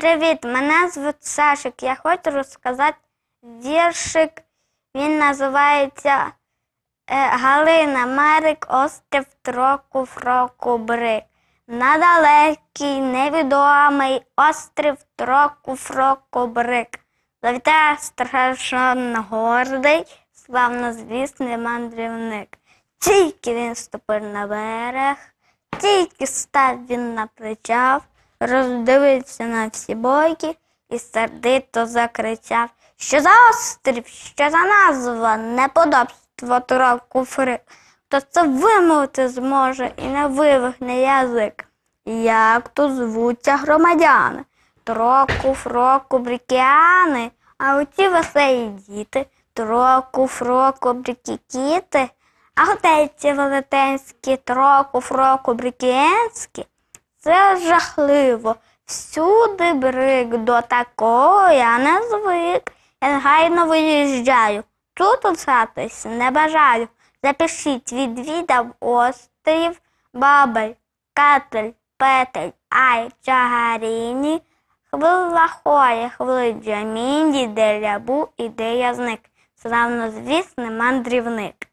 Привіт, мене звуть Сашик. Я хочу розказати віршик. Він називається е, Галина Мерик, острів троку фроку брик. На далекий невідомий острів троку фроку брик. Завітає страшенно гордий, звісний мандрівник. Тільки він ступив на берег, тільки став він на причав роздивився на всі боки і сердито закричав, що за острів, що за назва, неподобство троку куфри, хто це вимовити зможе і не вивихне язик. Як тут звуться громадяни, троку, фроку, брікіани, а оті веселі діти, троку, фроку, брікікіти, а готельці велетенські, троку, фроку, брікіенські. Це жахливо. Всюди брик, до такого я не звик. Я гайно виїжджаю. Тут усатись не бажаю. Запишіть, відвідав острів, бабель, катель, петель, ай, чагаріні, хвилахоє, хвилиджа, мінді, делябу, ідея зник. Славно звісний мандрівник.